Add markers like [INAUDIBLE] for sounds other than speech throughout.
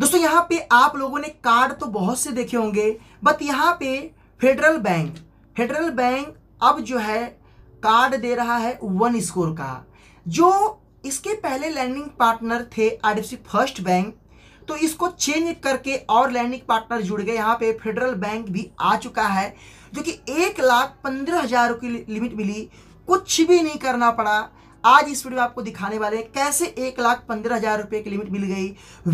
दोस्तों यहाँ पे आप लोगों ने कार्ड तो बहुत से देखे होंगे बट यहाँ पे फेडरल बैंक फेडरल बैंक अब जो है कार्ड दे रहा है वन स्कोर का जो इसके पहले लैंडिंग पार्टनर थे आर फर्स्ट बैंक तो इसको चेंज करके और लैंडिंग पार्टनर जुड़ गए यहाँ पे फेडरल बैंक भी आ चुका है जो कि एक लाख पंद्रह हज़ार की लिमिट मिली कुछ भी नहीं करना पड़ा आज इस वीडियो में आपको दिखाने वाले हैं कैसे एक लाख पंद्रह हजार रुपए की लिमिट मिल गई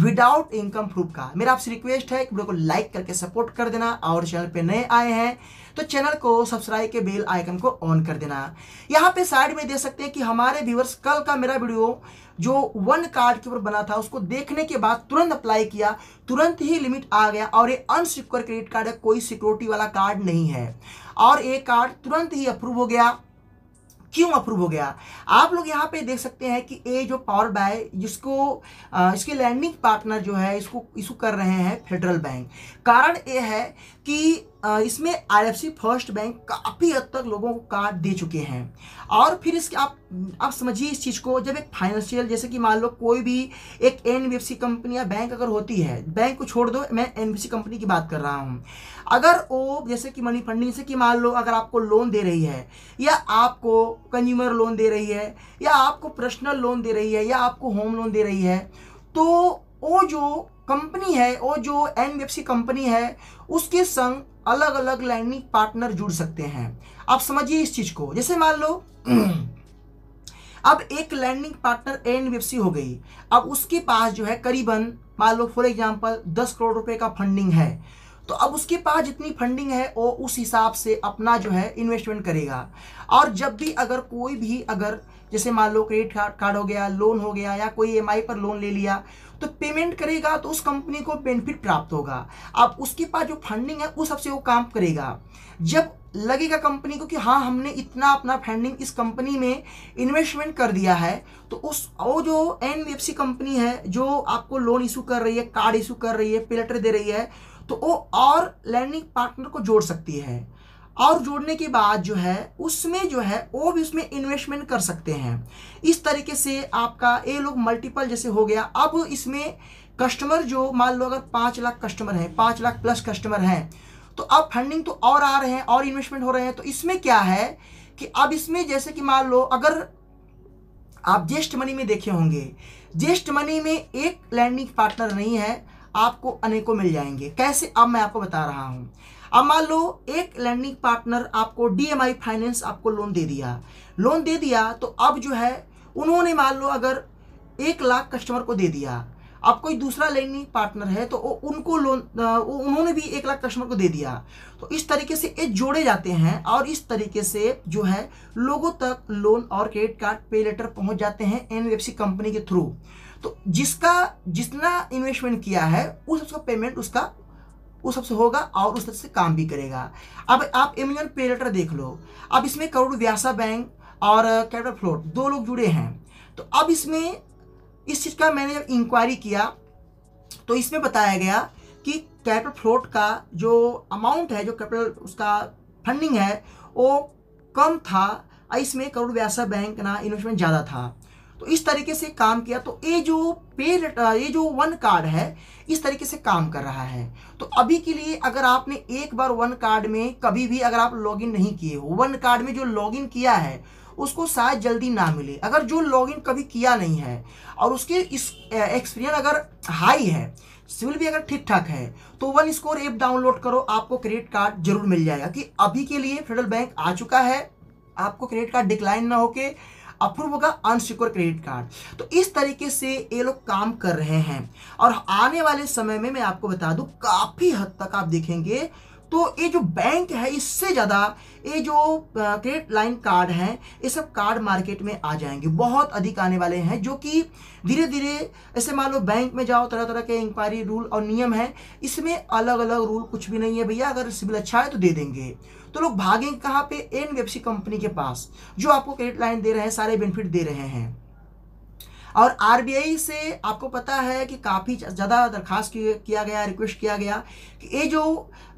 विदाउट इनकम प्रूफ का मेरा आपसे रिक्वेस्ट है कि वीडियो को लाइक करके सपोर्ट कर देना और चैनल पे नए आए हैं तो चैनल को सब्सक्राइब के बेल आइकन को ऑन कर देना यहाँ पे साइड में दे सकते हैं कि हमारे व्यूवर्स कल का मेरा वीडियो जो वन कार्ड के ऊपर बना था उसको देखने के बाद तुरंत अप्लाई किया तुरंत ही लिमिट आ गया और ये अनसिक्योर क्रेडिट कार्ड है कोई सिक्योरिटी वाला कार्ड नहीं है और ये कार्ड तुरंत ही अप्रूव हो गया क्यों अप्रूव हो गया आप लोग यहाँ पे देख सकते हैं कि ए जो पावर बाय जिसको इसके लैंडिंग पार्टनर जो है इसको इशू कर रहे हैं फेडरल बैंक कारण ये है कि इसमें सी फर्स्ट बैंक काफ़ी हद तक लोगों को कार्ड दे चुके हैं और फिर इसके आप आप समझिए इस चीज़ को जब एक फाइनेंशियल जैसे कि मान लो कोई भी एक एन कंपनी या बैंक अगर होती है बैंक को छोड़ दो मैं एन कंपनी की बात कर रहा हूँ अगर वो जैसे कि मनी फंडिंग से कि मान लो अगर आपको लोन दे रही है या आपको कंज्यूमर लोन दे रही है या आपको पर्सनल लोन दे रही है या आपको होम लोन दे रही है तो वो जो कंपनी है वो जो एन कंपनी है उसके संग अलग अलग लैंडिंग पार्टनर जुड़ सकते हैं आप समझिए इस चीज़ को जैसे मान लो [CLEARS THROAT] अब एक लैंडिंग पार्टनर एन हो गई अब उसके पास जो है करीबन मान लो फॉर एग्जाम्पल दस करोड़ रुपए का फंडिंग है तो अब उसके पास जितनी फंडिंग है वो उस हिसाब से अपना जो है इन्वेस्टमेंट करेगा और जब भी अगर कोई भी अगर जैसे मान लो क्रेडिट कार्ड हो गया लोन हो गया या कोई ई पर लोन ले लिया तो पेमेंट करेगा तो उस कंपनी को बेनिफिट प्राप्त होगा अब उसके पास जो फंडिंग है उस सबसे वो काम करेगा जब लगेगा कंपनी को कि हाँ हमने इतना अपना फंडिंग इस कंपनी में इन्वेस्टमेंट कर दिया है तो उस वो जो एन कंपनी है जो आपको लोन इशू कर रही है कार्ड इशू कर रही है पिलेटर दे रही है तो वो और लर्निंग पार्टनर को जोड़ सकती है और जोड़ने के बाद जो है उसमें जो है वो भी उसमें इन्वेस्टमेंट कर सकते हैं इस तरीके से आपका ये लोग मल्टीपल जैसे हो गया अब इसमें कस्टमर जो मान लो अगर पाँच लाख कस्टमर हैं पाँच लाख प्लस कस्टमर हैं तो अब फंडिंग तो और आ रहे हैं और इन्वेस्टमेंट हो रहे हैं तो इसमें क्या है कि अब इसमें जैसे कि मान लो अगर आप जेस्ट मनी में देखे होंगे जेस्ट मनी में एक लैंडिंग पार्टनर नहीं है आपको अनेकों मिल जाएंगे कैसे अब मैं आपको बता रहा हूं अब मान लो एक लैंडिंग पार्टनर आपको डीएमआई फाइनेंस आपको लोन दे दिया लोन दे दिया तो अब जो है उन्होंने मान लो अगर एक लाख कस्टमर को दे दिया अब कोई दूसरा लैंडिंग पार्टनर है तो वो उनको लोन वो उन्होंने भी एक लाख कस्टमर को दे दिया तो इस तरीके से ये जोड़े जाते हैं और इस तरीके से जो है लोगों तक लोन और क्रेडिट कार्ड पे लेटर पहुंच जाते हैं एन कंपनी के थ्रू तो जिसका जितना इन्वेस्टमेंट किया है उस उसका पेमेंट उसका उस सबसे होगा और उस सबसे काम भी करेगा अब आप एमेजॉन पे लेटर देख लो अब इसमें करोड़ व्यासा बैंक और कैपिटल uh, फ्लोट दो लोग जुड़े हैं तो अब इसमें इस चीज़ का मैंने जब इंक्वायरी किया तो इसमें बताया गया कि कैपिटल फ्लोट का जो अमाउंट है जो कैपिटल उसका फंडिंग है वो कम था इसमें करोड़ व्यासा बैंक ना इन्वेस्टमेंट ज़्यादा था तो इस तरीके से काम किया तो ये जो पे ये जो वन कार्ड है इस तरीके से काम कर रहा है तो अभी के लिए अगर आपने एक बार वन कार्ड में कभी भी अगर आप लॉगिन नहीं किए हो वन कार्ड में जो लॉगिन किया है उसको शायद जल्दी ना मिले अगर जो लॉगिन कभी किया नहीं है और उसके इस एक्सपीरियंस अगर हाई है सिविल भी अगर ठीक ठाक है तो वन स्कोर ऐप डाउनलोड करो आपको क्रेडिट कार्ड जरूर मिल जाएगा कि अभी के लिए फेडरल बैंक आ चुका है आपको क्रेडिट कार्ड डिक्लाइन ना होके अप्रूव होगा अनसिक्योर क्रेडिट कार्ड तो इस तरीके से ये लोग काम कर रहे हैं और आने वाले समय में मैं आपको बता दूं काफ़ी हद तक आप देखेंगे तो ये जो बैंक है इससे ज़्यादा ये जो क्रेडिट लाइन कार्ड हैं ये सब कार्ड मार्केट में आ जाएंगे बहुत अधिक आने वाले हैं जो कि धीरे धीरे ऐसे मान लो बैंक में जाओ तरह तरह के इंक्वायरी रूल और नियम हैं इसमें अलग अलग रूल कुछ भी नहीं है भैया अगर सिविल अच्छा है तो दे देंगे तो लोग भागेंगे कहाँ पे एन वेपसी कंपनी के पास जो आपको क्रेडिट लाइन दे रहे हैं सारे बेनिफिट दे रहे हैं और आरबीआई से आपको पता है कि काफ़ी ज़्यादा दरखास्त किया गया रिक्वेस्ट किया गया कि ये जो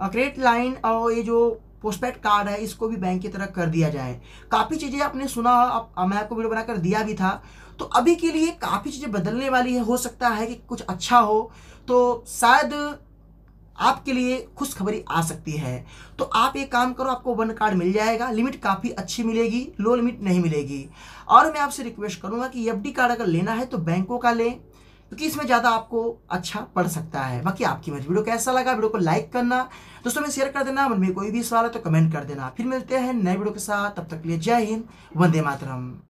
क्रेडिट लाइन और ये जो पोस्टपेड कार्ड है इसको भी बैंक की तरह कर दिया जाए काफ़ी चीज़ें आपने सुना आप, मैं आपको वीडियो बनाकर दिया भी था तो अभी के लिए काफ़ी चीज़ें बदलने वाली है हो सकता है कि कुछ अच्छा हो तो शायद आपके लिए खुशखबरी आ सकती है तो आप एक काम करो आपको वन कार्ड मिल जाएगा लिमिट काफ़ी अच्छी मिलेगी लो लिमिट नहीं मिलेगी और मैं आपसे रिक्वेस्ट करूंगा कि एफ कार्ड अगर लेना है तो बैंकों का लें क्योंकि इसमें ज़्यादा आपको अच्छा पड़ सकता है बाकी आपकी मर्जी वीडियो कैसा लगा वीडियो को लाइक करना दोस्तों में शेयर कर देना मन में कोई भी सवाल है तो कमेंट कर देना फिर मिलते हैं नए वीडियो के साथ तब तक के लिए जय हिंद वंदे मातरम